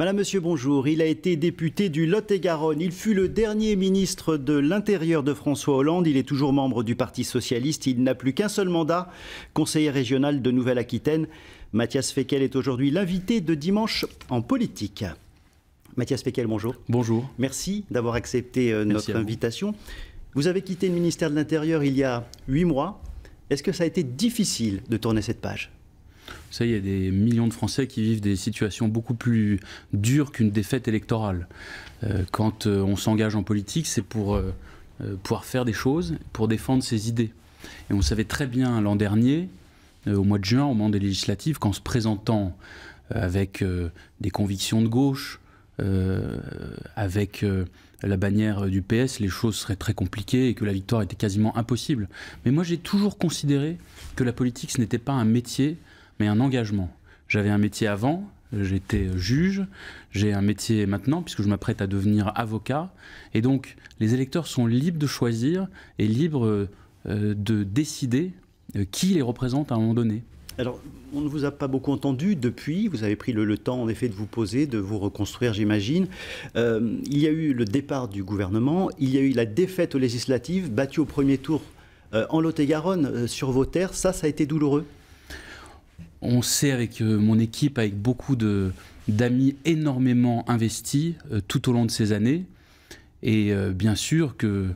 Madame, monsieur, bonjour. Il a été député du Lot-et-Garonne. Il fut le dernier ministre de l'Intérieur de François Hollande. Il est toujours membre du Parti Socialiste. Il n'a plus qu'un seul mandat, conseiller régional de Nouvelle-Aquitaine. Mathias Fekel est aujourd'hui l'invité de dimanche en politique. Mathias Fekel, bonjour. Bonjour. Merci d'avoir accepté euh, notre invitation. vous avez quitté le ministère de l'Intérieur il y a huit mois. Est-ce que ça a été difficile de tourner cette page vous savez, il y a des millions de Français qui vivent des situations beaucoup plus dures qu'une défaite électorale. Euh, quand euh, on s'engage en politique, c'est pour euh, pouvoir faire des choses, pour défendre ses idées. Et on savait très bien l'an dernier, au mois de juin, au moment des législatives, qu'en se présentant avec des convictions de gauche, avec la bannière du PS, les choses seraient très compliquées et que la victoire était quasiment impossible. Mais moi, j'ai toujours considéré que la politique, ce n'était pas un métier, mais un engagement. J'avais un métier avant, j'étais juge, j'ai un métier maintenant puisque je m'apprête à devenir avocat, et donc les électeurs sont libres de choisir et libres euh, de décider euh, qui les représente à un moment donné. Alors, on ne vous a pas beaucoup entendu depuis. Vous avez pris le, temps, en effet, de vous poser, de vous reconstruire, j'imagine. Euh, il y a eu le départ du gouvernement. Il y a eu la défaite aux législatives, battue au premier tour en Lot-et-Garonne, sur vos terres. Ça, ça a été douloureux on sait avec euh, mon équipe, avec beaucoup d'amis énormément investis euh, tout au long de ces années. Et euh, bien sûr que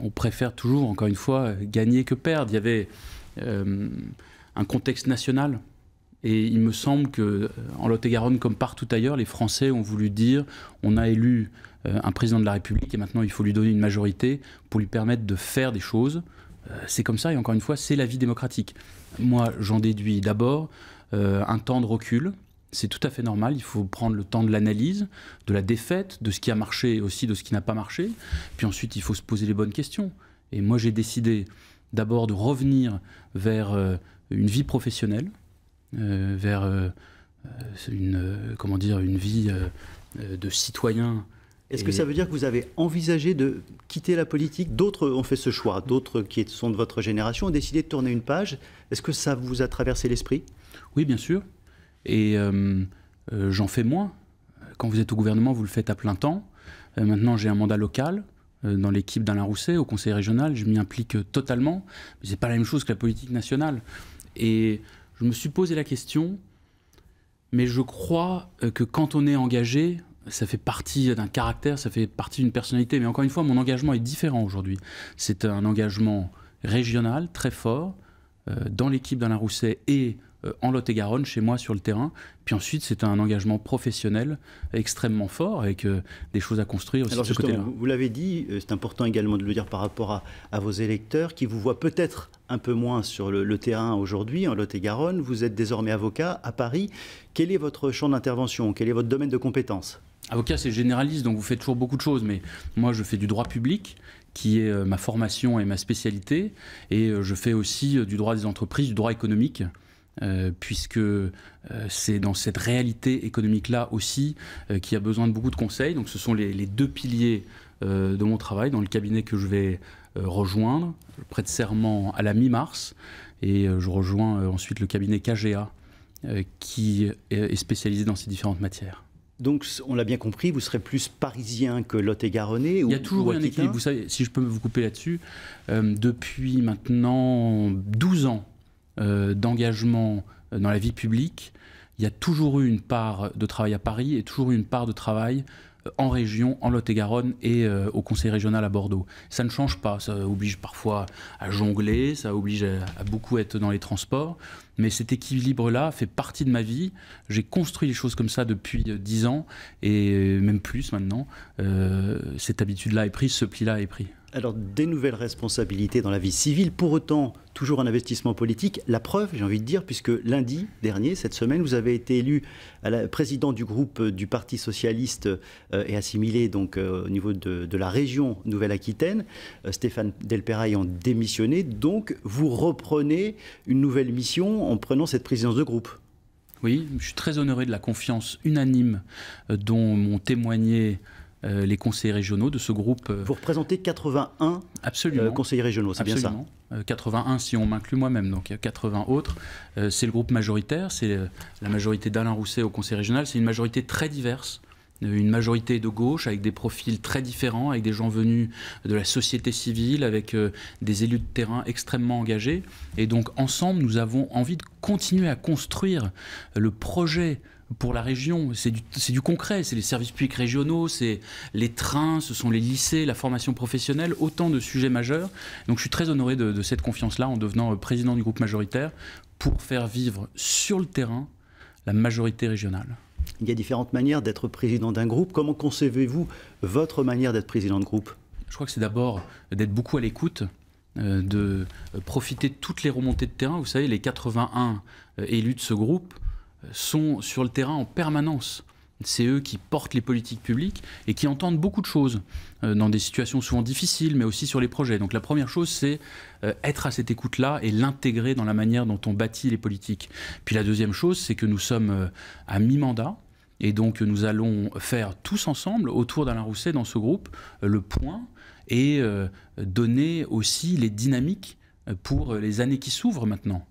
on préfère toujours, encore une fois, gagner que perdre. Il y avait un contexte national. Et il me semble que, en Lot-et-Garonne, comme partout ailleurs, les Français ont voulu dire on a élu un président de la République et maintenant il faut lui donner une majorité pour lui permettre de faire des choses, euh, c'est comme ça, et encore une fois, c'est la vie démocratique. Moi, j'en déduis d'abord euh, un temps de recul, c'est tout à fait normal. Il faut prendre le temps de l'analyse, de la défaite, de ce qui a marché aussi, de ce qui n'a pas marché. Puis ensuite, il faut se poser les bonnes questions. Et moi, j'ai décidé d'abord de revenir vers euh, une vie professionnelle, vers une, comment dire, une vie de citoyen est-ce que ça veut dire que vous avez envisagé de quitter la politique D'autres ont fait ce choix, d'autres qui sont de votre génération ont décidé de tourner une page. Est-ce que ça vous a traversé l'esprit Oui, bien sûr. Et euh, euh, j'en fais moins. Quand vous êtes au gouvernement, vous le faites à plein temps. Euh, maintenant, j'ai un mandat local dans l'équipe d'Alain Rousset, au conseil régional. Je m'y implique totalement. Mais ce n'est pas la même chose que la politique nationale. Et je me suis posé la question, mais je crois que quand on est engagé, ça fait partie d'un caractère, ça fait partie d'une personnalité. Mais encore une fois, mon engagement est différent aujourd'hui. C'est un engagement régional très fort euh, dans l'équipe d'Alain Rousset et euh, en Lot-et-Garonne, chez moi sur le terrain. Puis ensuite, c'est un engagement professionnel extrêmement fort avec euh, des choses à construire aussi de ce côté-là. Vous, l'avez dit, c'est important également de le dire par rapport à, vos électeurs qui vous voient peut-être un peu moins sur le, terrain aujourd'hui en Lot-et-Garonne. Vous êtes désormais avocat à Paris. Quel est votre champ d'intervention Quel est votre domaine de compétence Avocat, c'est généraliste, donc vous faites toujours beaucoup de choses, mais moi, je fais du droit public, qui est euh, ma formation et ma spécialité, et euh, je fais aussi euh, du droit des entreprises, du droit économique. puisque c'est dans cette réalité économique-là aussi qui qu'il y a besoin de beaucoup de conseils. Donc ce sont les, les deux piliers de mon travail dans le cabinet que je vais rejoindre, près de serment à la mi-mars, et je rejoins ensuite le cabinet KGA qui est spécialisé dans ces différentes matières. Donc, on l'a bien compris, vous serez plus parisien que Lot-et-Garonnais Il y a toujours un équilibre. Vous savez, si je peux vous couper là-dessus, euh, depuis maintenant 12 ans euh, d'engagement euh, dans la vie publique, il y a toujours eu une part de travail à Paris et toujours une part de travail en région, en Lot-et-Garonne et, euh, au conseil régional à Bordeaux. Ça ne change pas, ça oblige parfois à jongler, ça oblige à, beaucoup être dans les transports, mais cet équilibre-là fait partie de ma vie. J'ai construit les choses comme ça depuis 10 euh, ans et euh, même plus maintenant. cette habitude-là est prise, ce pli-là est pris. Alors, des nouvelles responsabilités dans la vie civile, pour autant, toujours un investissement politique. La preuve, j'ai envie de dire, puisque lundi dernier, cette semaine, vous avez été élu président du groupe du Parti socialiste euh, et assimilé donc euh, au niveau de, la région Nouvelle-Aquitaine. Euh, Stéphane Delpera ayant démissionné, donc vous reprenez une nouvelle mission en prenant cette présidence de groupe. Oui, je suis très honoré de la confiance unanime dont m'ont témoigné euh, les conseillers régionaux de ce groupe. Euh, Vous représentez 81 euh, conseillers régionaux, c'est bien ça 81 si on m'inclut moi-même, donc il 80 autres. c'est le groupe majoritaire, c'est la majorité d'Alain Rousset au conseil régional, c'est une majorité très diverse une majorité de gauche avec des profils très différents, avec des gens venus de la société civile, avec des élus de terrain extrêmement engagés. Et donc ensemble, nous avons envie de continuer à construire le projet pour la région. C'est du, concret, c'est les services publics régionaux, c'est les trains, ce sont les lycées, la formation professionnelle, autant de sujets majeurs. Donc je suis très honoré de, de cette confiance-là en devenant euh, président du groupe majoritaire pour faire vivre sur le terrain la majorité régionale. Il y a différentes manières d'être président d'un groupe. Comment concevez-vous votre manière d'être président de groupe Je crois que c'est d'abord d'être beaucoup à l'écoute, euh, de euh, profiter de toutes les remontées de terrain. Vous savez, les 81 élus de ce groupe sont sur le terrain en permanence. C'est eux qui portent les politiques publiques et qui entendent beaucoup de choses euh, dans des situations souvent difficiles, mais aussi sur les projets. Donc la première chose, c'est euh, être à cette écoute-là et l'intégrer dans la manière dont on bâtit les politiques. Puis la deuxième chose, c'est que nous sommes euh, à mi-mandat. Et donc nous allons faire tous ensemble, autour d'Alain Rousset, dans ce groupe, le point et donner aussi les dynamiques pour les années qui s'ouvrent maintenant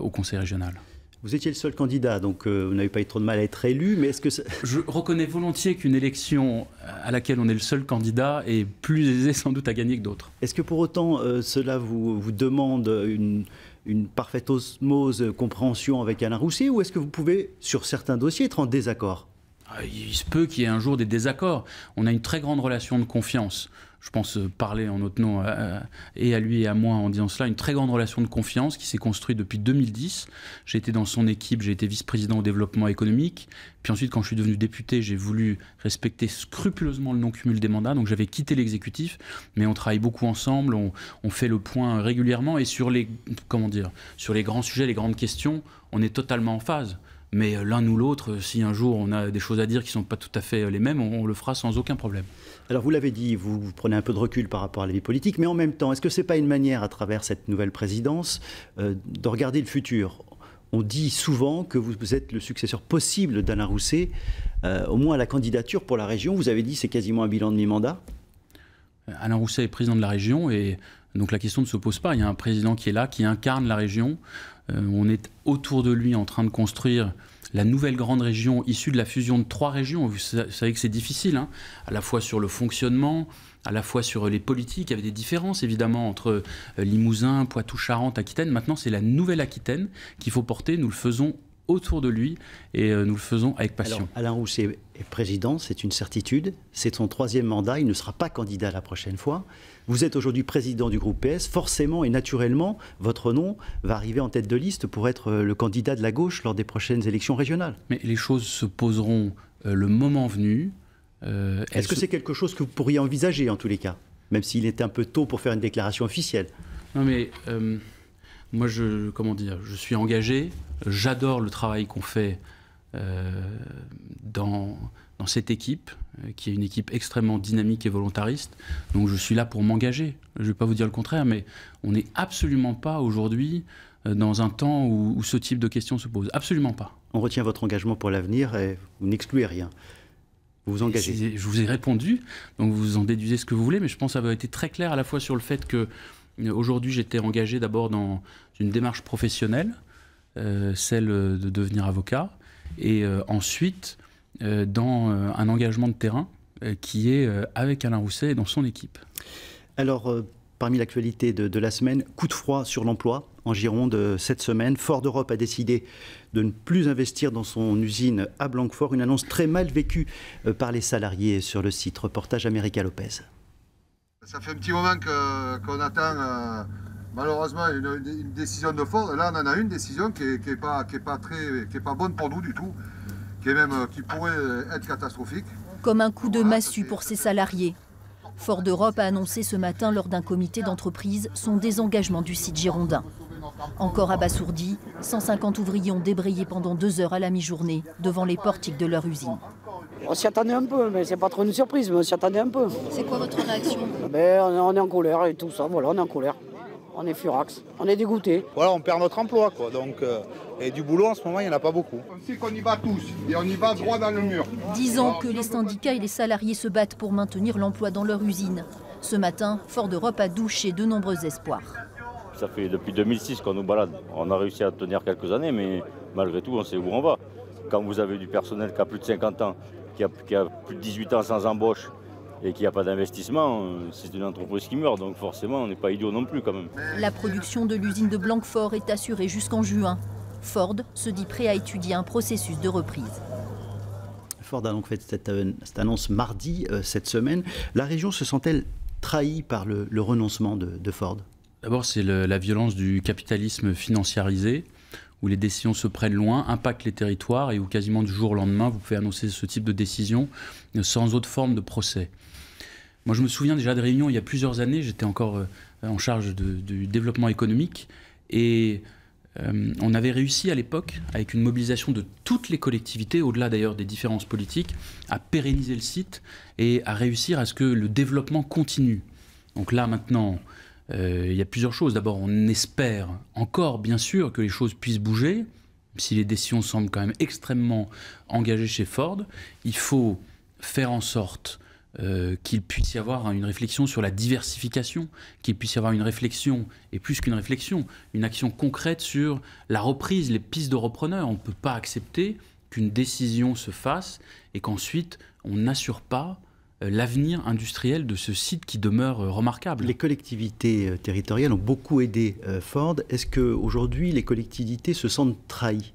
au Conseil régional. Vous étiez le seul candidat, donc euh, vous n'avez pas eu trop de mal à être élu, mais est-ce que... Je reconnais volontiers qu'une élection euh, à laquelle on est le seul candidat est plus aisée sans doute à gagner que d'autres. Est-ce que pour autant euh, cela vous, vous demande une, parfaite osmose, compréhension avec Alain Rousset, ou est-ce que vous pouvez, sur certains dossiers, être en désaccord ah, Il se peut qu'il y ait un jour des désaccords. On a une très grande relation de confiance je pense, euh, parler en notre nom euh, euh, et à lui et à moi en disant cela, une très grande relation de confiance qui s'est construite depuis 2010. J'ai été dans son équipe, j'ai été vice-président au développement économique. Puis ensuite, quand je suis devenu député, j'ai voulu respecter scrupuleusement le non-cumul des mandats. Donc j'avais quitté l'exécutif, mais on travaille beaucoup ensemble, on, on, fait le point régulièrement et sur les, comment dire, sur les grands sujets, les grandes questions, on est totalement en phase. Mais euh, l'un ou l'autre, euh, si un jour on a des choses à dire qui ne sont pas tout à fait euh, les mêmes, on, le fera sans aucun problème. Alors vous l'avez dit, vous, prenez un peu de recul par rapport à la vie politique, mais en même temps, est-ce que ce n'est pas une manière, à travers cette nouvelle présidence, de regarder le futur on dit souvent que vous êtes le successeur possible d'Alain Rousset, au moins à la candidature pour la région. Vous avez dit c'est quasiment un bilan de mi-mandat. Alain Rousset est président de la région et donc la question ne se pose pas. Il y a un président qui est là, qui incarne la région. Euh, on est autour de lui en train de construire la nouvelle grande région issue de la fusion de trois régions. Vous savez que c'est difficile, hein. à la fois sur le fonctionnement, à la fois sur les politiques. Il y avait des différences évidemment entre euh, Limousin, Poitou-Charentes, Aquitaine. Maintenant, c'est la nouvelle Aquitaine qu'il faut porter. Nous le faisons autour de lui et euh, nous le faisons avec passion. Alain Rousset est président, c'est une certitude. C'est son troisième mandat. Il ne sera pas candidat la prochaine fois. Vous êtes aujourd'hui président du groupe PS, forcément et naturellement, votre nom va arriver en tête de liste pour être euh, le candidat de la gauche lors des prochaines élections régionales. Mais les choses se poseront euh, le moment venu. Euh, est-ce que c'est quelque chose que vous pourriez envisager en tous les cas, même s'il est un peu tôt pour faire une déclaration officielle Non mais moi je comment dire, je suis engagé, j'adore le travail qu'on fait dans dans cette équipe, euh, qui est une équipe extrêmement dynamique et volontariste. Donc je suis là pour m'engager. Je ne vais pas vous dire le contraire, mais on n'est absolument pas aujourd'hui euh, dans un temps où, ce type de questions se pose. Absolument pas. On retient votre engagement pour l'avenir et vous n'excluez rien. Vous vous engagez. Je vous ai répondu, donc vous en déduisez ce que vous voulez, mais je pense avoir été très clair à la fois sur le fait que euh, aujourd'hui j'étais engagé d'abord dans une démarche professionnelle, celle de devenir avocat, et ensuite euh, dans euh, un engagement de terrain euh, qui est avec Alain Rousset et dans son équipe. Alors, parmi l'actualité de, la semaine, coup de froid sur l'emploi en Gironde cette semaine. Ford Europe a décidé de ne plus investir dans son usine à Blanquefort, une annonce très mal vécue par les salariés sur le site. Reportage América Lopez. Ça fait un petit moment qu'on attend malheureusement une, décision de Ford. Là, on en a une décision qui n'est pas, pas bonne pour nous du tout. Euh, qui, pourrait être catastrophique. Comme un coup de massue pour ses salariés. Ford Europe a annoncé ce matin lors d'un comité d'entreprise son désengagement du site girondin. Encore abasourdi, 150 ouvriers ont débrayé pendant deux heures à la mi-journée devant les portiques de leur usine. On s'y attendait un peu, mais c'est pas trop une surprise, mais on s'y attendait un peu. C'est quoi votre réaction ben, On est en colère et tout ça, voilà, on est en colère on est furax, on est dégoûté. Voilà, on perd notre emploi, quoi. Donc, euh, et du boulot en ce moment, il n'y en a pas beaucoup. On sait qu'on y va tous et on y va droit dans le mur. Disons que les syndicats et les salariés se battent pour maintenir l'emploi dans leur usine. Ce matin, Ford Europe a douché de nombreux espoirs. Ça fait depuis 2006 qu'on nous balade. On a réussi à tenir quelques années, mais malgré tout, on sait où on va. Quand vous avez du personnel qui a plus de 50 ans, qui a plus de 18 ans sans embauche, et qu'il n'y a pas d'investissement, c'est une entreprise qui meurt, donc forcément on n'est pas idiot non plus quand même. La production de l'usine de Blanquefort est assurée jusqu'en juin. Ford se dit prêt à étudier un processus de reprise. Ford a donc fait cette, euh, annonce mardi, euh, cette semaine. La région se sent-elle trahie par le, renoncement de Ford D'abord, c'est la violence du capitalisme financiarisé où les décisions se prennent loin, impactent les territoires et où quasiment du jour au lendemain, vous pouvez annoncer ce type de décision euh, sans autre forme de procès. Moi, je me souviens déjà de réunions il y a plusieurs années, j'étais encore euh, en charge du développement économique et euh, on avait réussi à l'époque, avec une mobilisation de toutes les collectivités, au-delà d'ailleurs des différences politiques, à pérenniser le site et à réussir à ce que le développement continue. Donc là, maintenant, euh, il y a plusieurs choses. D'abord, on espère encore, bien sûr, que les choses puissent bouger. Si les décisions semblent quand même extrêmement engagées chez Ford, il faut faire en sorte euh, qu'il puisse y avoir une réflexion sur la diversification, qu'il puisse y avoir une réflexion, et plus qu'une réflexion, une action concrète sur la reprise, les pistes de repreneur. On ne peut pas accepter qu'une décision se fasse et qu'ensuite on n'assure pas euh, l'avenir industriel de ce site qui demeure euh, remarquable. Les collectivités euh, territoriales ont beaucoup aidé Ford. Est-ce qu'aujourd'hui, les collectivités se sentent trahies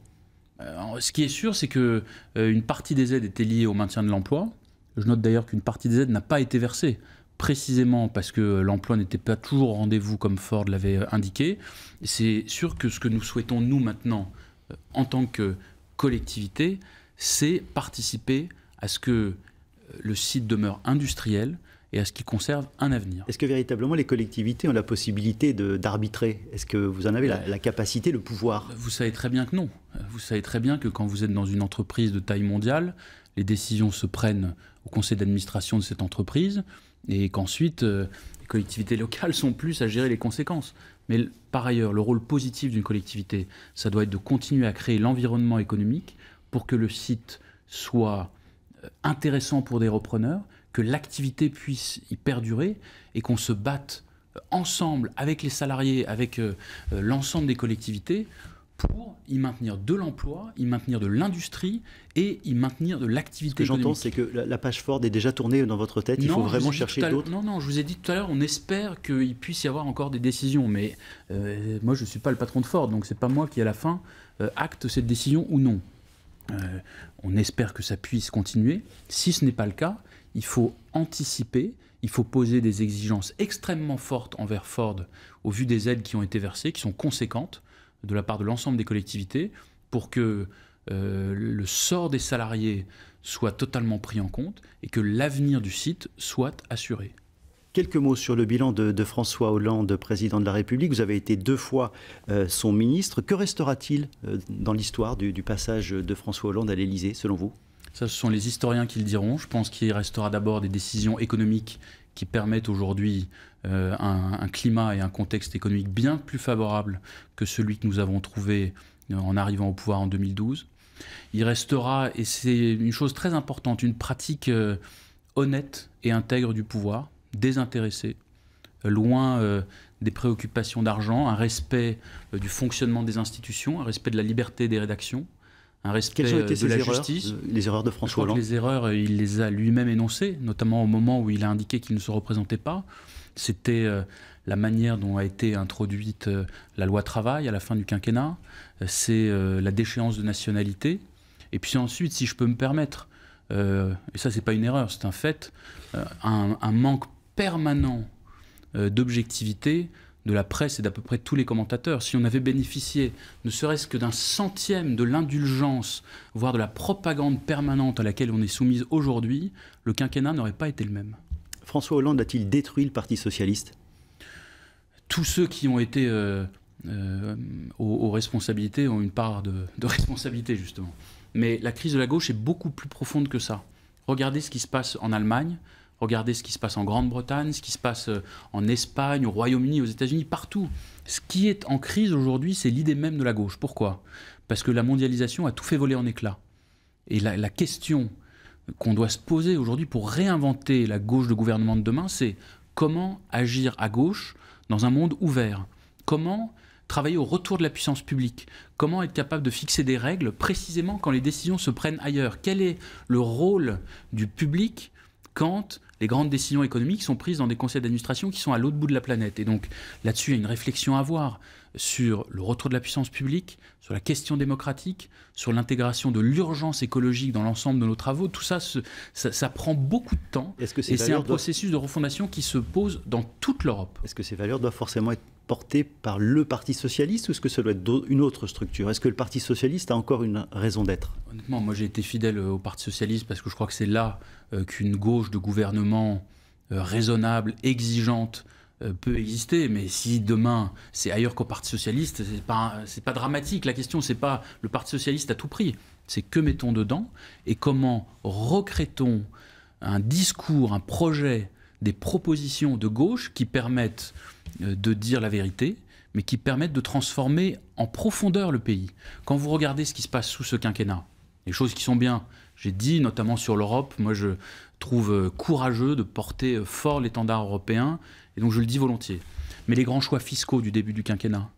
Ce qui est sûr, c'est qu'une une partie des aides était liée au maintien de l'emploi. Je note d'ailleurs qu'une partie des aides n'a pas été versée précisément parce que l'emploi n'était pas toujours au rendez-vous comme Ford l'avait indiqué. C'est sûr que ce que nous souhaitons, nous, maintenant, en tant que collectivité, c'est participer à ce que le site demeure industriel et à ce qu'il conserve un avenir. Est-ce que véritablement les collectivités ont la possibilité d'arbitrer Est-ce que vous en avez la, capacité, le pouvoir Vous savez très bien que non. Vous savez très bien que quand vous êtes dans une entreprise de taille mondiale, les décisions se prennent au conseil d'administration de cette entreprise et qu'ensuite euh, les collectivités locales sont plus à gérer les conséquences. Mais par ailleurs, le rôle positif d'une collectivité, ça doit être de continuer à créer l'environnement économique pour que le site soit euh, intéressant pour des repreneurs, que l'activité puisse y perdurer et qu'on se batte euh, ensemble avec les salariés, avec euh, l'ensemble des collectivités pour y maintenir de l'emploi, y maintenir de l'industrie et y maintenir de l'activité Ce que j'entends, c'est que la page Ford est déjà tournée dans votre tête, il faut vraiment chercher d'autres. Non, non, je vous ai dit tout à l'heure, on espère qu'il puisse y avoir encore des décisions, mais moi je ne suis pas le patron de Ford, donc ce n'est pas moi qui à la fin acte cette décision ou non. Euh, on espère que ça puisse continuer. Si ce n'est pas le cas, il faut anticiper, il faut poser des exigences extrêmement fortes envers Ford au vu des aides qui ont été versées, qui sont conséquentes de la part de l'ensemble des collectivités, pour que euh, le sort des salariés soit totalement pris en compte et que l'avenir du site soit assuré. Quelques mots sur le bilan de, François Hollande, président de la République. Vous avez été deux fois euh, son ministre. Que restera-t-il euh, dans l'histoire du, passage de François Hollande à l'Élysée, selon vous ça, ce sont les historiens qui le diront. Je pense qu'il restera d'abord des décisions économiques qui permettent aujourd'hui euh, un, climat et un contexte économique bien plus favorable que celui que nous avons trouvé en arrivant au pouvoir en 2012. Il restera, et c'est une chose très importante, une pratique honnête et intègre du pouvoir désintéressé, euh, loin euh, des préoccupations d'argent, un respect euh, du fonctionnement des institutions, un respect de la liberté des rédactions, un respect Quelles ont été de la justice. Les erreurs de François Hollande. Les erreurs, il les a lui-même énoncées, notamment au moment où il a indiqué qu'il ne se représentait pas. C'était la manière dont a été introduite la loi travail à la fin du quinquennat, c'est la déchéance de nationalité. Et puis ensuite, si je peux me permettre, et ça c'est pas une erreur, c'est un fait, un, un manque permanent euh, d'objectivité de la presse et d'à peu près tous les commentateurs, si on avait bénéficié ne serait-ce que d'un centième de l'indulgence, voire de la propagande permanente à laquelle on est soumise aujourd'hui, le quinquennat n'aurait pas été le même. François Hollande a-t-il détruit le Parti socialiste Tous ceux qui ont été euh, euh, aux, responsabilités ont une part de, de responsabilité, justement. Mais la crise de la gauche est beaucoup plus profonde que ça. Regardez ce qui se passe en Allemagne, Regardez ce qui se passe en Grande-Bretagne, ce qui se passe euh, en Espagne, au Royaume-Uni, aux États-Unis, partout. Ce qui est en crise aujourd'hui, c'est l'idée même de la gauche. Pourquoi Parce que la mondialisation a tout fait voler en éclats. Et la, question qu'on doit se poser aujourd'hui pour réinventer la gauche de gouvernement de demain, c'est comment agir à gauche dans un monde ouvert Comment travailler au retour de la puissance publique Comment être capable de fixer des règles précisément quand les décisions se prennent ailleurs Quel est le rôle du public quand les grandes décisions économiques sont prises dans des conseils d'administration qui sont à l'autre bout de la planète. Et donc là-dessus, il y a une réflexion à avoir sur le retour de la puissance publique, sur la question démocratique, sur l'intégration de l'urgence écologique dans l'ensemble de nos travaux. Tout ça, ça, prend beaucoup de temps. et c'est un processus de refondation qui se pose dans toute l'Europe. Est-ce que ces valeurs doivent forcément être portées par le Parti socialiste ou est-ce que ça doit être une autre structure Est-ce que le Parti socialiste a encore une raison d'être Honnêtement, moi j'ai été fidèle euh, au Parti socialiste parce que je crois que c'est là euh, qu'une gauche de gouvernement euh, raisonnable, exigeante, euh, peut exister, mais si demain c'est ailleurs qu'au Parti socialiste, c'est pas c'est pas dramatique. La question c'est pas le Parti socialiste à tout prix, c'est que mettons dedans et comment recrétons un discours, un projet, des propositions de gauche qui permettent euh, de dire la vérité, mais qui permettent de transformer en profondeur le pays. Quand vous regardez ce qui se passe sous ce quinquennat, les choses qui sont bien, j'ai dit notamment sur l'Europe, moi je trouve euh, courageux de porter fort l'étendard européen et donc je le dis volontiers. Mais les grands choix fiscaux du début du quinquennat,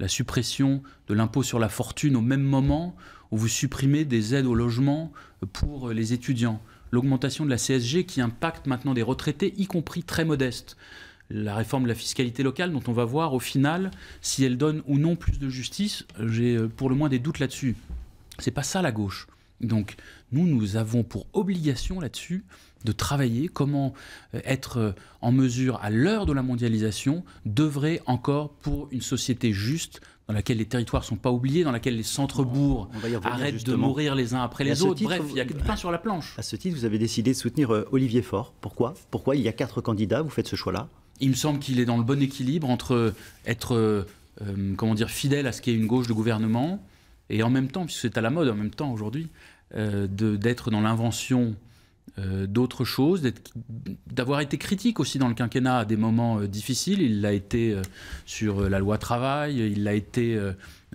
la suppression de l'impôt sur la fortune au même moment où vous supprimez des aides au logement pour les étudiants, l'augmentation de la CSG qui impacte maintenant des retraités, y compris très modestes, la réforme de la fiscalité locale dont on va voir au final si elle donne ou non plus de justice, j'ai euh, pour le moins des doutes là-dessus. C'est pas ça la gauche. Donc nous, nous avons pour obligation là-dessus de travailler, comment euh, être euh, en mesure, à l'heure de la mondialisation, d'œuvrer encore pour une société juste, dans laquelle les territoires ne sont pas oubliés, dans laquelle les centres-bourgs arrêtent de mourir les uns après les autres. Bref, il y a du pain sur la planche. À ce titre, vous avez décidé de soutenir euh, Olivier Faure. Pourquoi Pourquoi il y a quatre candidats Vous faites ce choix-là Il me semble qu'il est dans le bon équilibre entre être comment dire, fidèle à ce qu'est une gauche de gouvernement et en même temps, puisque c'est à la mode en même temps aujourd'hui, d'être dans l'invention euh, d'autres choses, d'avoir été critique aussi dans le quinquennat à des moments euh, difficiles. Il l'a été euh, sur la loi travail, il l'a été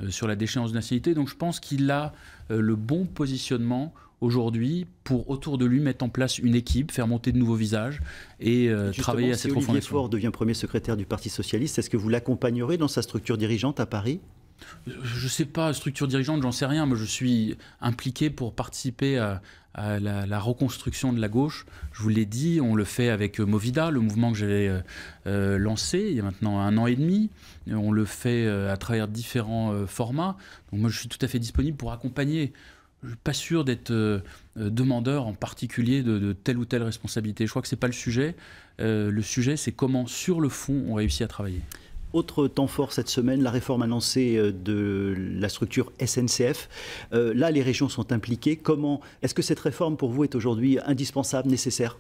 sur la déchéance de nationalité. Donc je pense qu'il a le bon positionnement aujourd'hui pour autour de lui mettre en place une équipe, faire monter de nouveaux visages et travailler à cette si Olivier Faure devient premier secrétaire du Parti socialiste. Est-ce que vous l'accompagnerez dans sa structure dirigeante à Paris Je ne sais pas, structure dirigeante, j'en sais rien, mais je suis impliqué pour participer à, à la, reconstruction de la gauche. Je vous l'ai dit, on le fait avec euh, Movida, le mouvement que j'avais euh, euh, lancé il y a maintenant un an et demi. on le fait à travers différents formats. Donc moi, je suis tout à fait disponible pour accompagner. Je ne suis pas sûr d'être demandeur en particulier de, de, telle ou telle responsabilité. Je crois que ce n'est pas le sujet. le sujet, c'est comment, sur le fond, on réussit à travailler. Autre temps fort cette semaine, la réforme annoncée euh, de la structure SNCF. Euh, là, les régions sont impliquées. Comment est-ce que cette réforme pour vous est aujourd'hui indispensable, nécessaire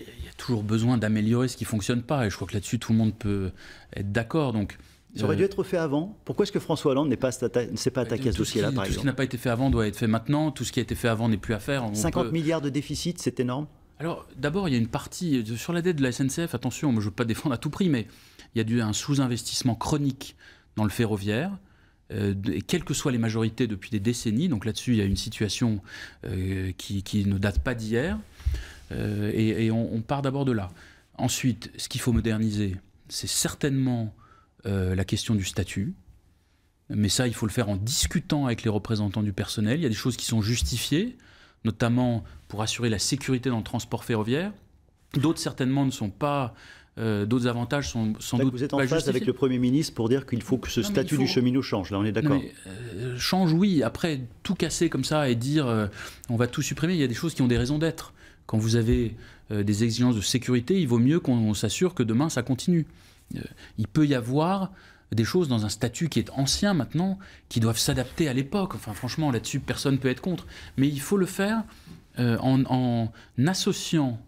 Il y a toujours besoin d'améliorer ce qui fonctionne pas, et je crois que là-dessus tout le monde peut être d'accord. Donc ça aurait euh, dû être fait avant. Pourquoi est-ce que François Hollande n'est pas, s'est pas attaqué à ce dossier-là, par Tout ce qui n'a pas été fait avant doit être fait maintenant. Tout ce qui a été fait avant n'est plus à faire. 50 milliards de déficit, c'est énorme. Alors, d'abord, il y a une partie sur la dette de la SNCF. Attention, je ne veux pas défendre à tout prix, mais il y a dû un sous-investissement chronique dans le ferroviaire. Euh, quelles que soient les majorités depuis des décennies, donc là-dessus il y a une situation euh, qui, ne date pas d'hier, euh, et, on, on part d'abord de là. Ensuite, ce qu'il faut moderniser, c'est certainement euh, la question du statut, mais ça il faut le faire en discutant avec les représentants du personnel, il y a des choses qui sont justifiées, notamment pour assurer la sécurité dans le transport ferroviaire, d'autres certainement ne sont pas euh, d'autres avantages sont sans doute. Vous êtes en phase avec le Premier ministre pour dire qu'il faut que ce statut du cheminot change, là on est d'accord euh, Change, oui. Après, tout casser comme ça et dire euh, on va tout supprimer, il y a des choses qui ont des raisons d'être. Quand vous avez des exigences de sécurité, il vaut mieux qu'on s'assure que demain ça continue. il peut y avoir des choses dans un statut qui est ancien maintenant, qui doivent s'adapter à l'époque. Enfin, franchement, là-dessus, personne ne peut être contre. Mais il faut le faire en, associant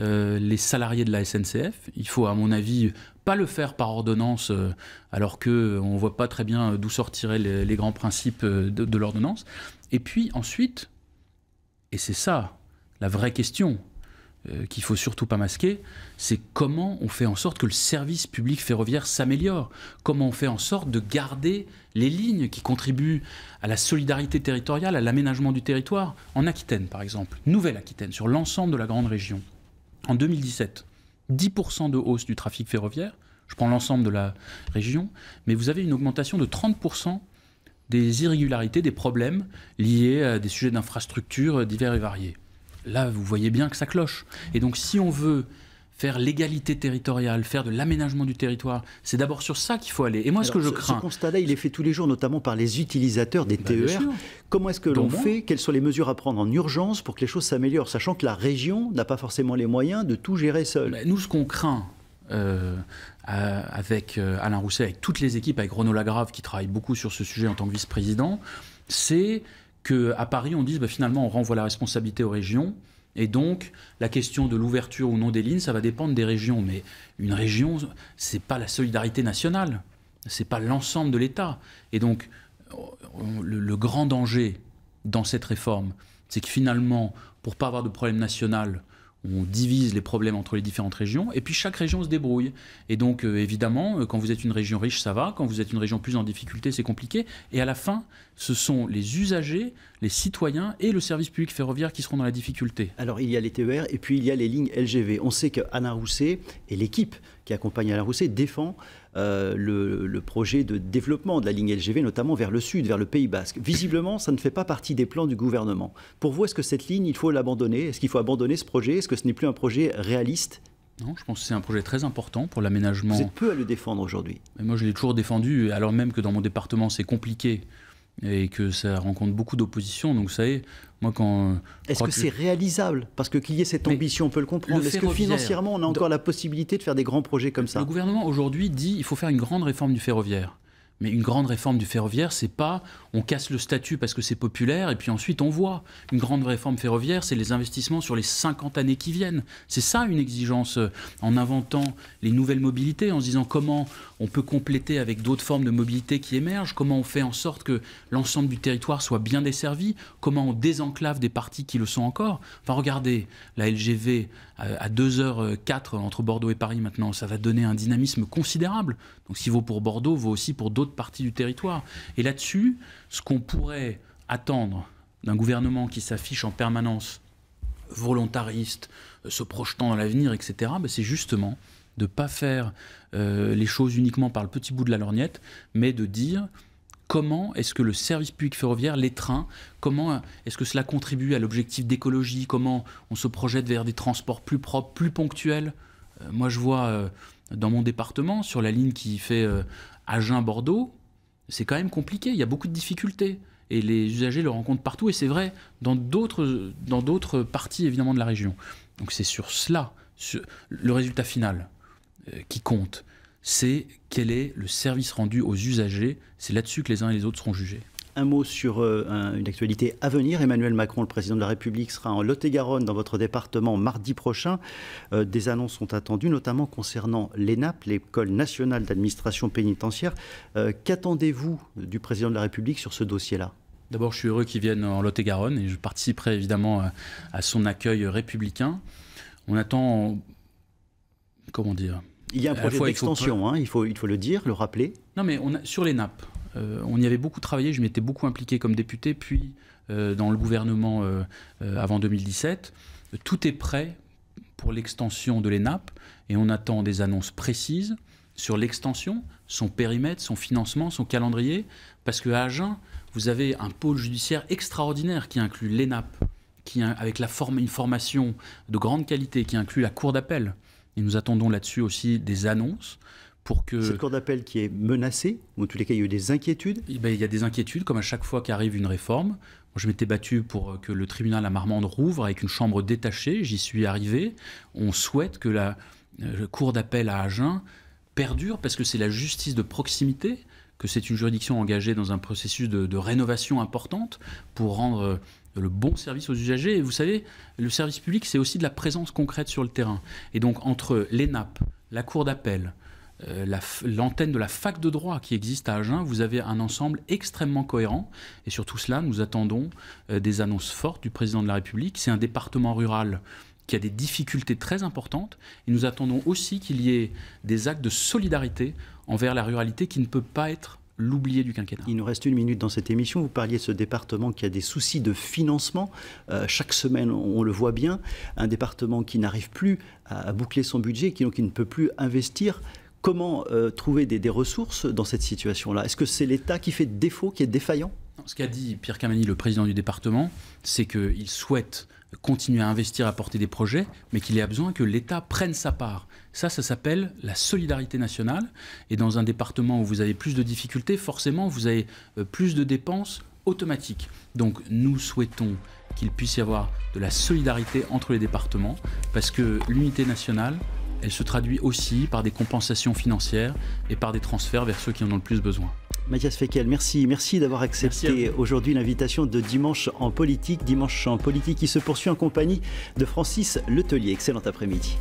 euh, les salariés de la SNCF. Il faut, à mon avis, pas le faire par ordonnance, euh, alors qu'on ne voit pas très bien d'où sortiraient les, grands principes euh, de, l'ordonnance. Et puis ensuite, et c'est ça la vraie question qu'il faut surtout pas masquer, c'est comment on fait en sorte que le service public ferroviaire s'améliore, comment on fait en sorte de garder les lignes qui contribuent à la solidarité territoriale, à l'aménagement du territoire, en Aquitaine par exemple, Nouvelle-Aquitaine, sur l'ensemble de la grande région. En 2017, 10% de hausse du trafic ferroviaire, je prends l'ensemble de la région, mais vous avez une augmentation de 30% des irrégularités, des problèmes liés à des sujets d'infrastructures divers et variés. Là, vous voyez bien que ça cloche. Et donc, si on veut faire l'égalité territoriale, faire de l'aménagement du territoire. C'est d'abord sur ça qu'il faut aller. Et moi, ce que je crains. Ce constat-là, il est fait tous les jours, notamment par les utilisateurs des bah, TER. Comment est-ce que l'on fait Quelles sont les mesures à prendre en urgence pour que les choses s'améliorent, sachant que la région n'a pas forcément les moyens de tout gérer seule bah, Nous, ce qu'on craint. Euh, avec euh, Alain Rousset, avec toutes les équipes, avec Renaud Lagrave qui travaille beaucoup sur ce sujet en tant que vice-président, c'est qu'à Paris on dise bah, finalement on renvoie la responsabilité aux régions, et donc, la question de l'ouverture ou non des lignes, ça va dépendre des régions. Mais une région, ce n'est pas la solidarité nationale, ce n'est pas l'ensemble de l'État. Et donc, le, grand danger dans cette réforme, c'est que finalement, pour pas avoir de problème national, on divise les problèmes entre les différentes régions, et puis chaque région se débrouille. Et donc, euh, évidemment, euh, quand vous êtes une région riche, ça va, quand vous êtes une région plus en difficulté, c'est compliqué, et à la fin, ce sont les usagers, les citoyens et le service public ferroviaire qui seront dans la difficulté. Alors, il y a les TER, et puis il y a les lignes LGV. On sait qu'Anna Rousset et l'équipe qui accompagne Alain Rousset, défend euh, le, le, projet de développement de la ligne LGV, notamment vers le sud, vers le Pays Basque. Visiblement, ça ne fait pas partie des plans du gouvernement. Pour vous, est-ce que cette ligne, il faut l'abandonner Est-ce qu'il faut abandonner ce projet Est-ce que ce n'est plus un projet réaliste non, je pense que c'est un projet très important pour l'aménagement. Vous êtes peu à le défendre aujourd'hui. Moi, je l'ai toujours défendu, alors même que dans mon département, c'est compliqué et que ça rencontre beaucoup d'opposition. Donc ça est, moi quand... Est-ce que, c'est réalisable Parce que qu'il y ait cette ambition, on peut le comprendre. Est-ce que financièrement, on a encore la possibilité de faire des grands projets comme ça Le gouvernement aujourd'hui dit il faut faire une grande réforme du ferroviaire. Mais une grande réforme du ferroviaire, c'est pas on casse le statut parce que c'est populaire et puis ensuite on voit. Une grande réforme ferroviaire, c'est les investissements sur les 50 années qui viennent. C'est ça une exigence euh, en inventant les nouvelles mobilités, en se disant comment on peut compléter avec d'autres formes de mobilité qui émergent, comment on fait en sorte que l'ensemble du territoire soit bien desservi, comment on désenclave des parties qui le sont encore. Enfin regardez, la LGV euh, à 2h04 euh, entre Bordeaux et Paris maintenant, ça va donner un dynamisme considérable. Donc s'il vaut pour Bordeaux vaut aussi pour d'autres partie du territoire. Et là-dessus, ce qu'on pourrait attendre d'un gouvernement qui s'affiche en permanence volontariste, euh, se projetant dans l'avenir, etc., bah, c'est justement de ne pas faire euh, les choses uniquement par le petit bout de la lorgnette, mais de dire comment est-ce que le service public ferroviaire, les trains, comment est-ce que cela contribue à l'objectif d'écologie, comment on se projette vers des transports plus propres, plus ponctuels. Euh, moi, je vois dans mon département, sur la ligne qui fait euh, Agen-Bordeaux, c'est quand même compliqué, il y a beaucoup de difficultés. Et les usagers le rencontrent partout, et c'est vrai dans d'autres, parties évidemment de la région. Donc c'est sur cela, le résultat final euh, qui compte. C'est quel est le service rendu aux usagers. C'est là-dessus que les uns et les autres seront jugés. Un mot sur euh, une actualité à venir. Emmanuel Macron, le président de la République, sera en Lot-et-Garonne, dans votre département, mardi prochain. Euh, des annonces sont attendues, notamment concernant l'ENAP, l'École nationale d'administration pénitentiaire. Euh, qu'attendez-vous du président de la République sur ce dossier-là D'abord, je suis heureux qu'il vienne en Lot-et-Garonne et je participerai évidemment à son accueil républicain. On attend. Comment dire Il y a un projet d'extension, hein, il, faut... il, faut, le dire, le rappeler. Non, mais on a, sur l'ENAP, euh, on y avait beaucoup travaillé, je m'étais beaucoup impliqué comme député, puis euh, dans le gouvernement euh, avant 2017. Tout est prêt pour l'extension de l'ENAP et on attend des annonces précises sur l'extension, son périmètre, son financement, son calendrier, parce qu'à Agen, vous avez un pôle judiciaire extraordinaire qui inclut l'ENAP, qui avec la forme, une formation de grande qualité, qui inclut la cour d'appel. Et nous attendons là-dessus aussi des annonces pour que... Cette cour d'appel qui est menacée, ou en tous les cas il y a eu des inquiétudes eh ben, Il y a des inquiétudes, comme à chaque fois qu'arrive une réforme. Moi, je m'étais battu pour euh, que le tribunal à Marmande rouvre avec une chambre détachée, j'y suis arrivé. On souhaite que la, euh, cour d'appel à Agen perdure parce que c'est la justice de proximité, que c'est une juridiction engagée dans un processus de, de rénovation importante pour rendre euh, le bon service aux usagers. Et vous savez, le service public, c'est aussi de la présence concrète sur le terrain. Et donc entre l'ENAP, la cour d'appel, euh, l'antenne de la fac de droit qui existe à Agen, vous avez un ensemble extrêmement cohérent. Et sur tout cela, nous attendons euh, des annonces fortes du président de la République. C'est un département rural qui a des difficultés très importantes. Et nous attendons aussi qu'il y ait des actes de solidarité envers la ruralité qui ne peut pas être l'oublié du quinquennat. Il nous reste une minute dans cette émission. Vous parliez de ce département qui a des soucis de financement. Euh, chaque semaine, on, le voit bien. Un département qui n'arrive plus à, boucler son budget, qui, qui ne peut plus investir. Comment euh, trouver des, ressources dans cette situation-là Est-ce que c'est l'État qui fait défaut, qui est défaillant Ce qu'a dit Pierre Camani, le président du département, c'est qu'il souhaite continuer à investir, à porter des projets, mais qu'il y a besoin que l'État prenne sa part. Ça, ça s'appelle la solidarité nationale. Et dans un département où vous avez plus de difficultés, forcément, vous avez euh, plus de dépenses automatiques. Donc nous souhaitons qu'il puisse y avoir de la solidarité entre les départements, parce que l'unité nationale, elle se traduit aussi par des compensations financières et par des transferts vers ceux qui en ont le plus besoin. Mathias Fekel, merci, merci d'avoir accepté aujourd'hui l'invitation de Dimanche en politique, Dimanche en politique qui se poursuit en compagnie de Francis Letelier. Excellent après-midi.